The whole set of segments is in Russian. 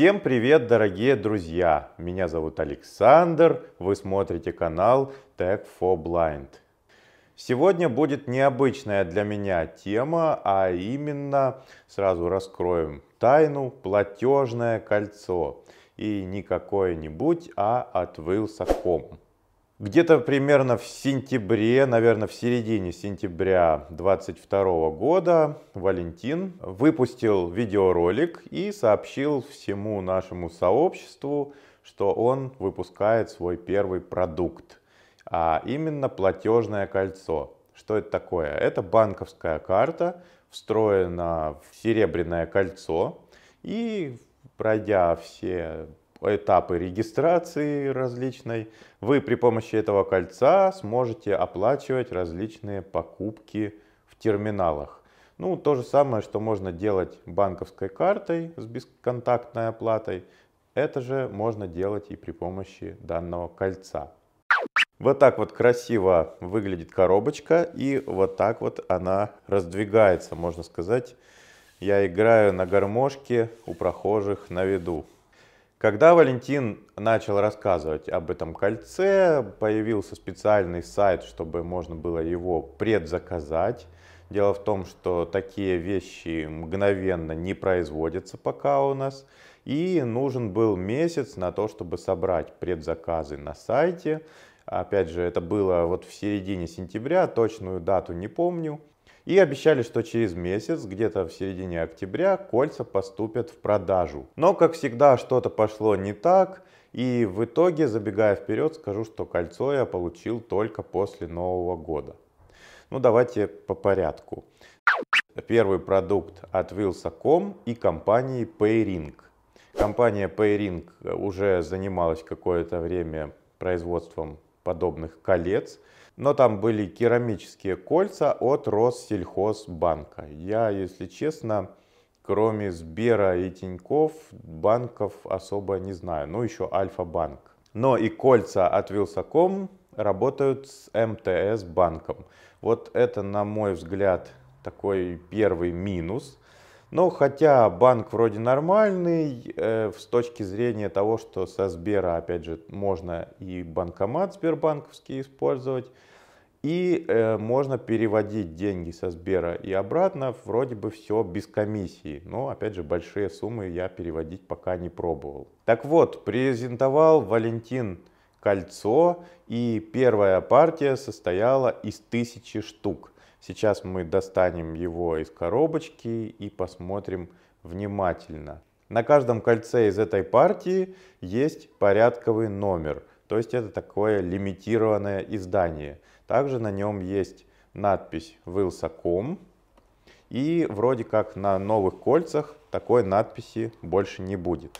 Всем привет, дорогие друзья! Меня зовут Александр, вы смотрите канал Tech for Blind. Сегодня будет необычная для меня тема, а именно, сразу раскроем тайну, платежное кольцо. И не какое-нибудь, а от Wilsacom. Где-то примерно в сентябре, наверное, в середине сентября 22 года Валентин выпустил видеоролик и сообщил всему нашему сообществу, что он выпускает свой первый продукт, а именно платежное кольцо. Что это такое? Это банковская карта, встроена в серебряное кольцо, и пройдя все этапы регистрации различной, вы при помощи этого кольца сможете оплачивать различные покупки в терминалах. Ну, то же самое, что можно делать банковской картой с бесконтактной оплатой, это же можно делать и при помощи данного кольца. Вот так вот красиво выглядит коробочка и вот так вот она раздвигается, можно сказать. Я играю на гармошке у прохожих на виду. Когда Валентин начал рассказывать об этом кольце, появился специальный сайт, чтобы можно было его предзаказать. Дело в том, что такие вещи мгновенно не производятся пока у нас. И нужен был месяц на то, чтобы собрать предзаказы на сайте. Опять же, это было вот в середине сентября, точную дату не помню. И обещали, что через месяц, где-то в середине октября, кольца поступят в продажу. Но, как всегда, что-то пошло не так. И в итоге, забегая вперед, скажу, что кольцо я получил только после Нового года. Ну, давайте по порядку. Первый продукт от Wilsacom и компании Payring. Компания Payring уже занималась какое-то время производством подобных колец – но там были керамические кольца от Россельхозбанка. Я, если честно, кроме Сбера и Тиньков, банков особо не знаю. Ну, еще Альфа-банк. Но и кольца от Вилсаком работают с МТС банком. Вот это, на мой взгляд, такой первый минус. Но ну, хотя банк вроде нормальный, э, с точки зрения того, что со Сбера, опять же, можно и банкомат Сбербанковский использовать, и э, можно переводить деньги со Сбера и обратно, вроде бы все без комиссии. Но, опять же, большие суммы я переводить пока не пробовал. Так вот, презентовал Валентин кольцо, и первая партия состояла из тысячи штук. Сейчас мы достанем его из коробочки и посмотрим внимательно. На каждом кольце из этой партии есть порядковый номер, то есть это такое лимитированное издание. Также на нем есть надпись Wilsacom, и вроде как на новых кольцах такой надписи больше не будет.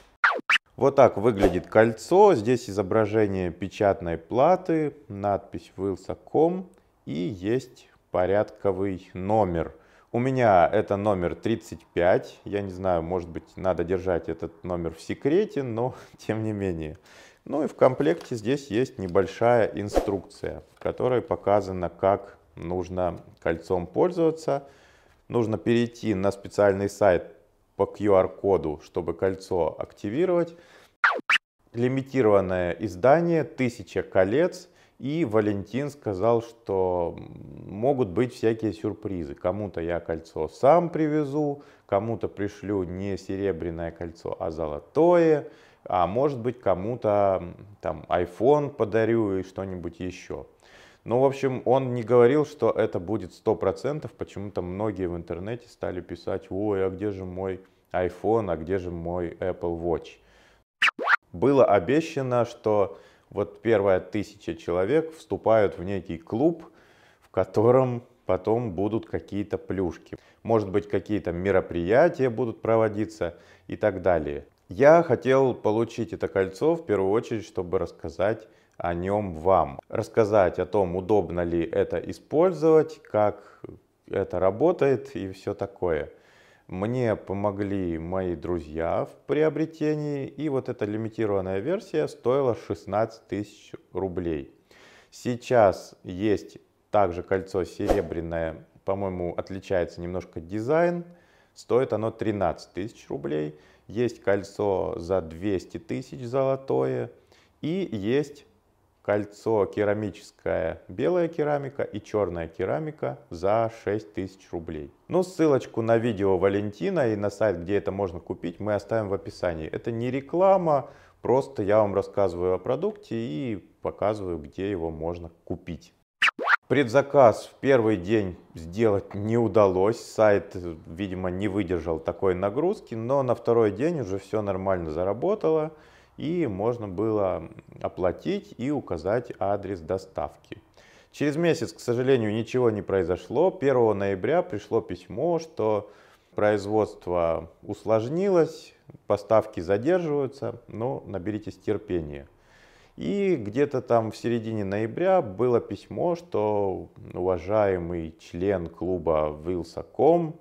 Вот так выглядит кольцо, здесь изображение печатной платы, надпись Wilsacom и есть порядковый номер. У меня это номер 35. Я не знаю, может быть, надо держать этот номер в секрете, но тем не менее. Ну и в комплекте здесь есть небольшая инструкция, в которой показано, как нужно кольцом пользоваться. Нужно перейти на специальный сайт по QR-коду, чтобы кольцо активировать. Лимитированное издание, 1000 колец. И Валентин сказал, что могут быть всякие сюрпризы. Кому-то я кольцо сам привезу, кому-то пришлю не серебряное кольцо, а золотое, а может быть кому-то там iPhone подарю и что-нибудь еще. Ну, в общем, он не говорил, что это будет 100%, почему-то многие в интернете стали писать, ой, а где же мой iPhone, а где же мой Apple Watch. Было обещано, что вот первая тысяча человек вступают в некий клуб, в котором потом будут какие-то плюшки. Может быть, какие-то мероприятия будут проводиться и так далее. Я хотел получить это кольцо в первую очередь, чтобы рассказать о нем вам. Рассказать о том, удобно ли это использовать, как это работает и все такое. Мне помогли мои друзья в приобретении, и вот эта лимитированная версия стоила 16 тысяч рублей. Сейчас есть также кольцо серебряное, по-моему, отличается немножко дизайн, стоит оно 13 тысяч рублей. Есть кольцо за 200 тысяч золотое, и есть кольцо керамическое белая керамика и черная керамика за 6000 рублей. Ну, ссылочку на видео Валентина и на сайт, где это можно купить, мы оставим в описании. Это не реклама, просто я вам рассказываю о продукте и показываю, где его можно купить. Предзаказ в первый день сделать не удалось, сайт, видимо, не выдержал такой нагрузки, но на второй день уже все нормально заработало и можно было оплатить и указать адрес доставки. Через месяц, к сожалению, ничего не произошло. 1 ноября пришло письмо, что производство усложнилось, поставки задерживаются, но наберитесь терпения. И где-то там в середине ноября было письмо, что уважаемый член клуба Wilsa.com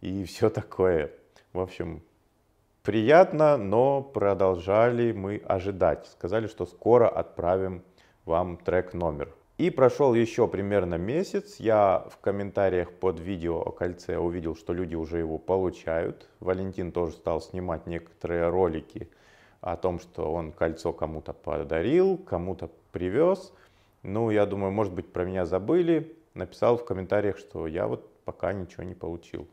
и все такое. В общем, Приятно, но продолжали мы ожидать. Сказали, что скоро отправим вам трек номер. И прошел еще примерно месяц. Я в комментариях под видео о кольце увидел, что люди уже его получают. Валентин тоже стал снимать некоторые ролики о том, что он кольцо кому-то подарил, кому-то привез. Ну, я думаю, может быть, про меня забыли. Написал в комментариях, что я вот пока ничего не получил.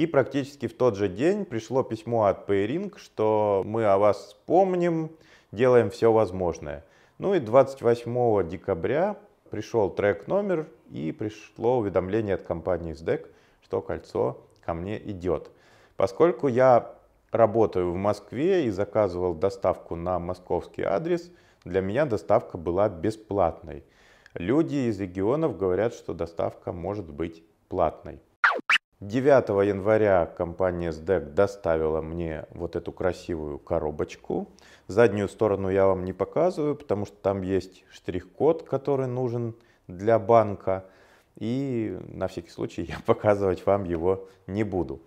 И практически в тот же день пришло письмо от Payring, что мы о вас помним, делаем все возможное. Ну и 28 декабря пришел трек номер и пришло уведомление от компании SDEC, что кольцо ко мне идет. Поскольку я работаю в Москве и заказывал доставку на московский адрес, для меня доставка была бесплатной. Люди из регионов говорят, что доставка может быть платной. 9 января компания SDEC доставила мне вот эту красивую коробочку. Заднюю сторону я вам не показываю, потому что там есть штрих-код, который нужен для банка. И на всякий случай я показывать вам его не буду.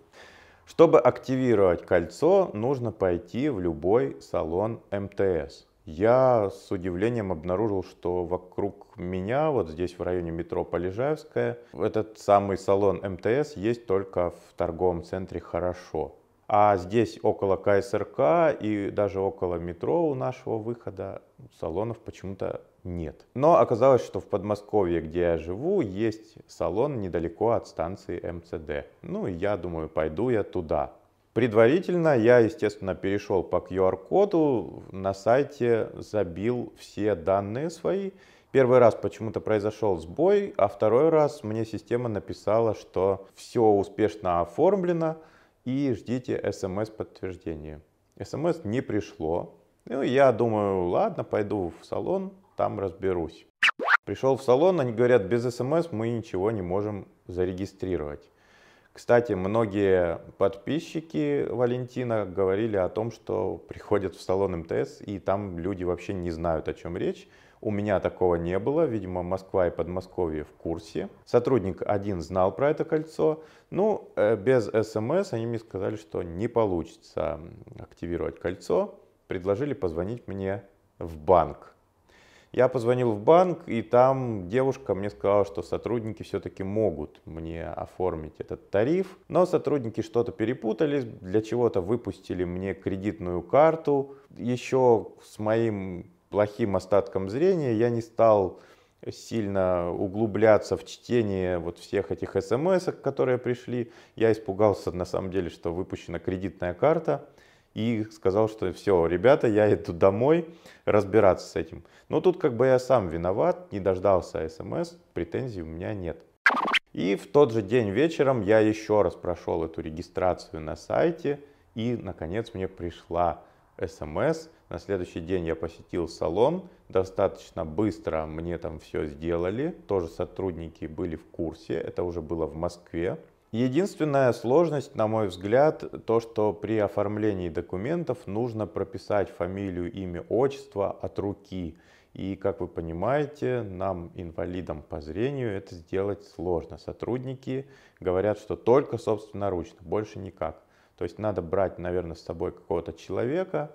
Чтобы активировать кольцо, нужно пойти в любой салон МТС я с удивлением обнаружил, что вокруг меня, вот здесь в районе метро Полежаевская, этот самый салон МТС есть только в торговом центре «Хорошо». А здесь около КСРК и даже около метро у нашего выхода салонов почему-то нет. Но оказалось, что в Подмосковье, где я живу, есть салон недалеко от станции МЦД. Ну я думаю, пойду я туда. Предварительно я, естественно, перешел по QR-коду, на сайте забил все данные свои. Первый раз почему-то произошел сбой, а второй раз мне система написала, что все успешно оформлено и ждите смс-подтверждения. Эм СМС эм не пришло. Ну, я думаю, ладно, пойду в салон, там разберусь. Пришел в салон, они говорят, без смс эм мы ничего не можем зарегистрировать. Кстати, многие подписчики Валентина говорили о том, что приходят в салон МТС, и там люди вообще не знают, о чем речь. У меня такого не было. Видимо, Москва и Подмосковье в курсе. Сотрудник один знал про это кольцо. Ну, э, без СМС они мне сказали, что не получится активировать кольцо. Предложили позвонить мне в банк. Я позвонил в банк, и там девушка мне сказала, что сотрудники все-таки могут мне оформить этот тариф. Но сотрудники что-то перепутались, для чего-то выпустили мне кредитную карту. Еще с моим плохим остатком зрения я не стал сильно углубляться в чтение вот всех этих смс, которые пришли. Я испугался на самом деле, что выпущена кредитная карта и сказал, что все, ребята, я иду домой разбираться с этим. Но тут как бы я сам виноват, не дождался смс, претензий у меня нет. И в тот же день вечером я еще раз прошел эту регистрацию на сайте, и, наконец, мне пришла смс. На следующий день я посетил салон, достаточно быстро мне там все сделали, тоже сотрудники были в курсе, это уже было в Москве. Единственная сложность, на мой взгляд, то, что при оформлении документов нужно прописать фамилию, имя, отчество от руки. И, как вы понимаете, нам, инвалидам по зрению, это сделать сложно. Сотрудники говорят, что только собственноручно, больше никак. То есть надо брать, наверное, с собой какого-то человека.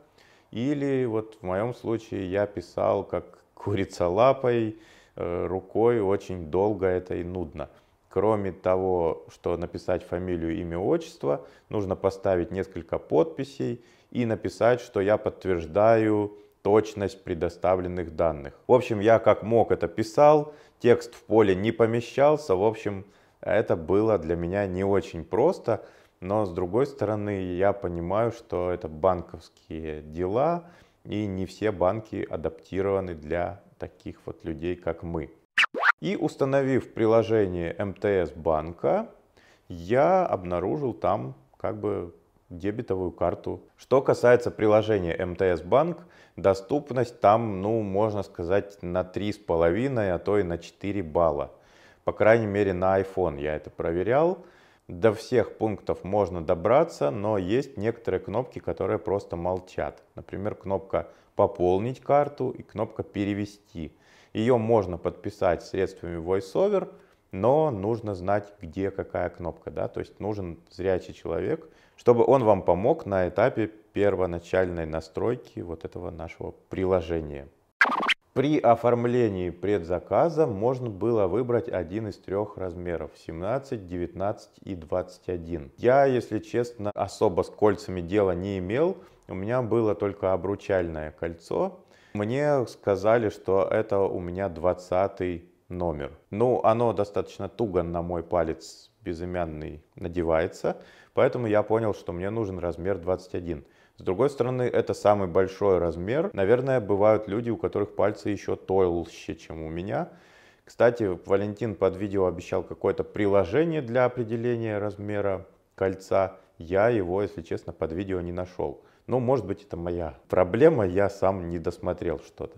Или вот в моем случае я писал как курица лапой, э, рукой очень долго это и нудно. Кроме того, что написать фамилию, имя, отчество, нужно поставить несколько подписей и написать, что я подтверждаю точность предоставленных данных. В общем, я как мог это писал, текст в поле не помещался, в общем, это было для меня не очень просто, но с другой стороны, я понимаю, что это банковские дела, и не все банки адаптированы для таких вот людей, как мы. И установив приложение МТС банка, я обнаружил там как бы дебетовую карту. Что касается приложения МТС Банк, доступность там, ну, можно сказать, на 3,5, а то и на 4 балла. По крайней мере, на iPhone я это проверял. До всех пунктов можно добраться, но есть некоторые кнопки, которые просто молчат. Например, кнопка «Пополнить карту» и кнопка «Перевести». Ее можно подписать средствами VoiceOver, но нужно знать, где какая кнопка, да, то есть нужен зрячий человек, чтобы он вам помог на этапе первоначальной настройки вот этого нашего приложения. При оформлении предзаказа можно было выбрать один из трех размеров 17, 19 и 21. Я, если честно, особо с кольцами дела не имел. У меня было только обручальное кольцо. Мне сказали, что это у меня 20 номер. Ну, оно достаточно туго на мой палец безымянный надевается, поэтому я понял, что мне нужен размер 21. С другой стороны, это самый большой размер. Наверное, бывают люди, у которых пальцы еще толще, чем у меня. Кстати, Валентин под видео обещал какое-то приложение для определения размера кольца. Я его, если честно, под видео не нашел. Ну, может быть, это моя проблема, я сам не досмотрел что-то.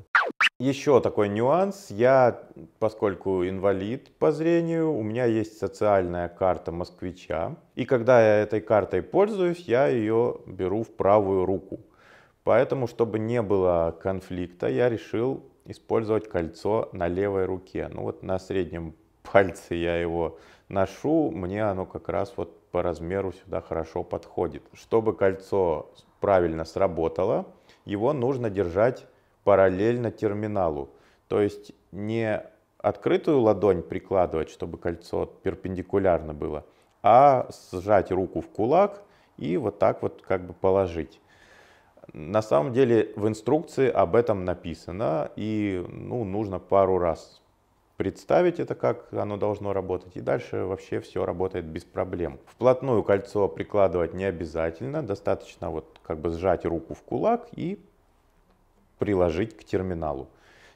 Еще такой нюанс. Я, поскольку инвалид по зрению, у меня есть социальная карта москвича. И когда я этой картой пользуюсь, я ее беру в правую руку. Поэтому, чтобы не было конфликта, я решил использовать кольцо на левой руке. Ну вот на среднем пальце я его ношу, мне оно как раз вот по размеру сюда хорошо подходит. Чтобы кольцо правильно сработало, его нужно держать параллельно терминалу. То есть не открытую ладонь прикладывать, чтобы кольцо перпендикулярно было, а сжать руку в кулак и вот так вот как бы положить. На самом деле в инструкции об этом написано, и ну, нужно пару раз представить это, как оно должно работать, и дальше вообще все работает без проблем. Вплотную кольцо прикладывать не обязательно, достаточно вот как бы сжать руку в кулак и приложить к терминалу.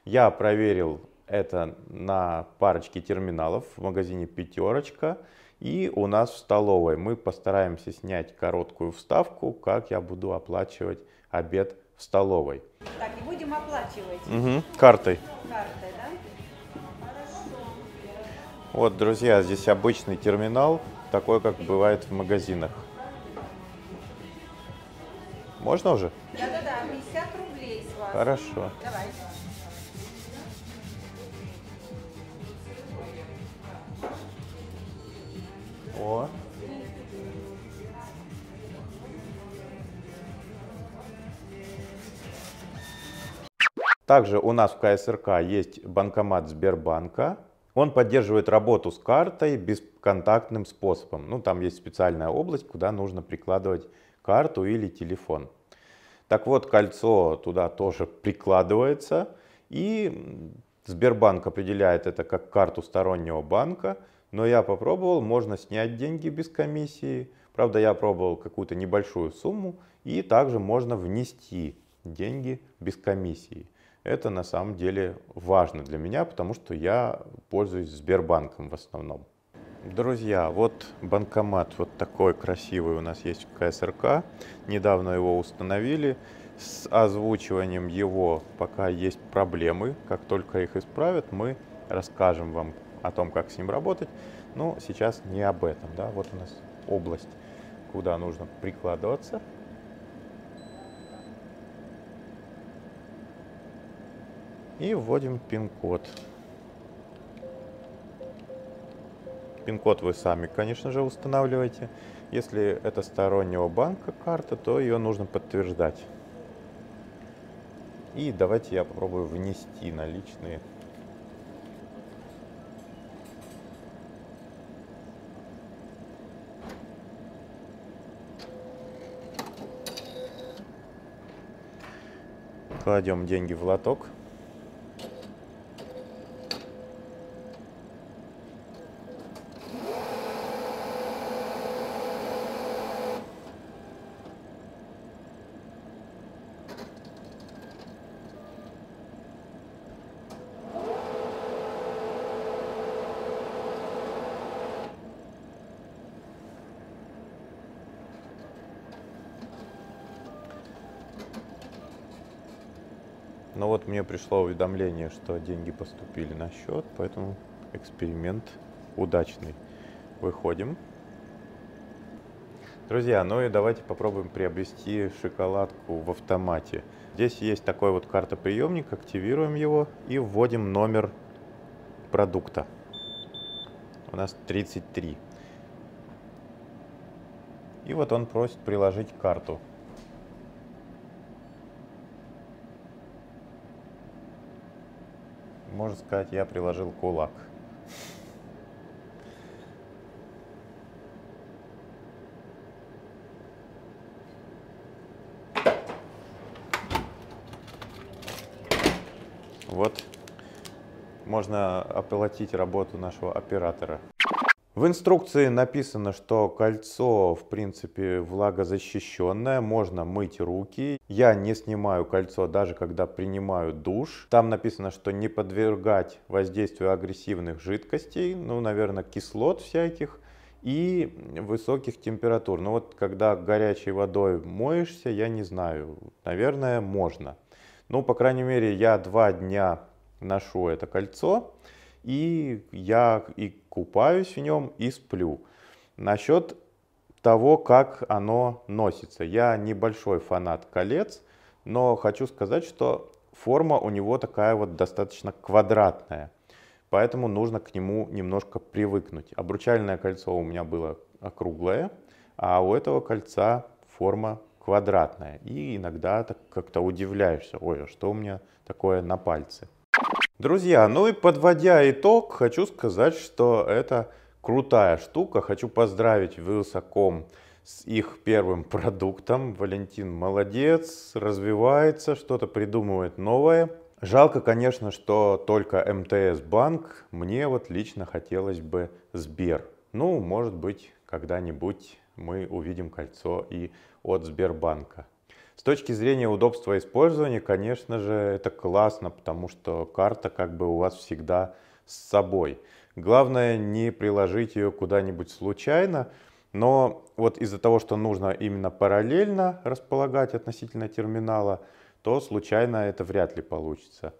Я проверил это на парочке терминалов в магазине «Пятерочка» и у нас в столовой. Мы постараемся снять короткую вставку, как я буду оплачивать обед в столовой. Так, и будем оплачивать. Угу, картой. Картой, вот, друзья, здесь обычный терминал, такой, как бывает в магазинах. Можно уже? Да-да-да, 50 рублей с вас. Хорошо. Давай. О. Также у нас в КСРК есть банкомат Сбербанка. Он поддерживает работу с картой бесконтактным способом. Ну, там есть специальная область, куда нужно прикладывать карту или телефон. Так вот, кольцо туда тоже прикладывается, и Сбербанк определяет это как карту стороннего банка, но я попробовал, можно снять деньги без комиссии, правда я пробовал какую-то небольшую сумму, и также можно внести деньги без комиссии. Это на самом деле важно для меня, потому что я пользуюсь Сбербанком в основном. Друзья, вот банкомат вот такой красивый у нас есть в КСРК. Недавно его установили. С озвучиванием его пока есть проблемы. Как только их исправят, мы расскажем вам о том, как с ним работать. Но сейчас не об этом. Да? Вот у нас область, куда нужно прикладываться. И вводим пин-код. Пин-код вы сами, конечно же, устанавливаете. Если это стороннего банка карта, то ее нужно подтверждать. И давайте я попробую внести наличные. Кладем деньги в лоток. Но вот мне пришло уведомление, что деньги поступили на счет, поэтому эксперимент удачный. Выходим. Друзья, ну и давайте попробуем приобрести шоколадку в автомате. Здесь есть такой вот картоприемник, активируем его и вводим номер продукта. У нас 33. И вот он просит приложить карту. Можно сказать, я приложил кулак. Вот можно оплатить работу нашего оператора. В инструкции написано, что кольцо, в принципе, влагозащищенное, можно мыть руки. Я не снимаю кольцо, даже когда принимаю душ. Там написано, что не подвергать воздействию агрессивных жидкостей, ну, наверное, кислот всяких и высоких температур. Но ну, вот когда горячей водой моешься, я не знаю, наверное, можно. Ну, по крайней мере, я два дня ношу это кольцо и я и купаюсь в нем, и сплю. Насчет того, как оно носится. Я небольшой фанат колец, но хочу сказать, что форма у него такая вот достаточно квадратная. Поэтому нужно к нему немножко привыкнуть. Обручальное кольцо у меня было округлое, а у этого кольца форма квадратная. И иногда так как-то удивляешься, ой, а что у меня такое на пальце? Друзья, ну и подводя итог, хочу сказать, что это крутая штука. Хочу поздравить Вилсаком с их первым продуктом. Валентин молодец, развивается, что-то придумывает новое. Жалко, конечно, что только МТС банк. Мне вот лично хотелось бы Сбер. Ну, может быть, когда-нибудь мы увидим кольцо и от Сбербанка. С точки зрения удобства использования, конечно же, это классно, потому что карта как бы у вас всегда с собой. Главное не приложить ее куда-нибудь случайно, но вот из-за того, что нужно именно параллельно располагать относительно терминала, то случайно это вряд ли получится.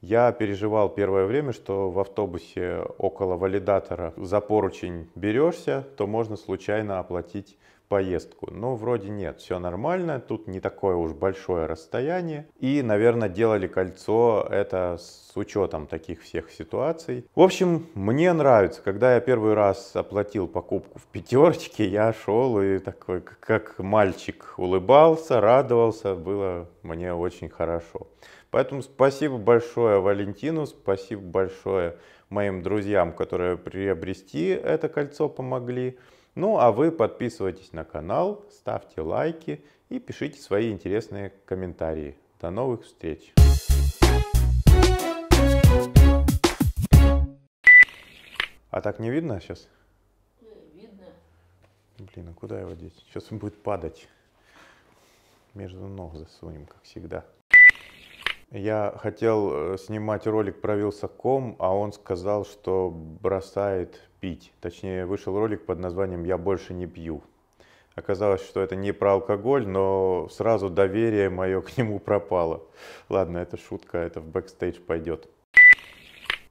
Я переживал первое время, что в автобусе около валидатора за поручень берешься, то можно случайно оплатить поездку. Но вроде нет, все нормально, тут не такое уж большое расстояние. И, наверное, делали кольцо это с учетом таких всех ситуаций. В общем, мне нравится, когда я первый раз оплатил покупку в пятерочке, я шел и такой, как мальчик, улыбался, радовался, было мне очень хорошо. Поэтому спасибо большое Валентину, спасибо большое моим друзьям, которые приобрести это кольцо помогли. Ну а вы подписывайтесь на канал, ставьте лайки и пишите свои интересные комментарии. До новых встреч! А так не видно сейчас? Видно. Блин, а куда его деть? Сейчас он будет падать. Между ног засунем, как всегда. Я хотел э, снимать ролик про Вилсаком, а он сказал, что бросает пить. Точнее, вышел ролик под названием «Я больше не пью». Оказалось, что это не про алкоголь, но сразу доверие мое к нему пропало. Ладно, это шутка, это в бэкстейдж пойдет.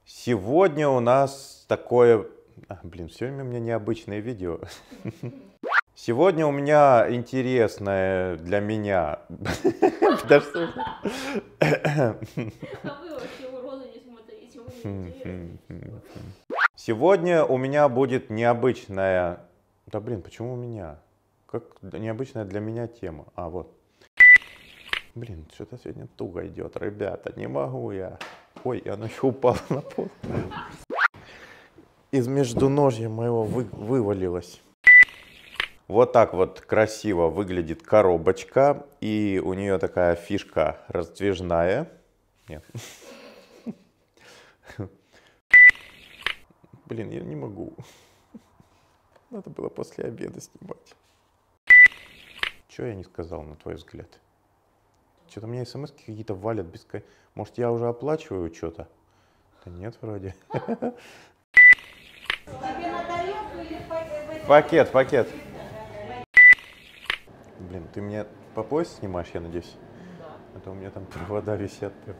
Сегодня у нас такое... А, блин, все время у меня необычное видео. Сегодня у меня интересное для меня... Да что Сегодня у меня будет необычная... Да блин, почему у меня? Как необычная для меня тема. А, вот. Блин, что-то сегодня туго идет, ребята, не могу я. Ой, она еще упала на пол. Из междуножья моего вы, вывалилась. Вот так вот красиво выглядит коробочка. И у нее такая фишка раздвижная. Нет. Блин, я не могу. Надо было после обеда снимать. Чего я не сказал, на твой взгляд? Что-то у мне смс какие-то валят без... Может, я уже оплачиваю что-то? Да нет, вроде. Пакет, пакет. Блин, ты мне по пояс снимаешь, я надеюсь? Да. А то у меня там провода висят прям.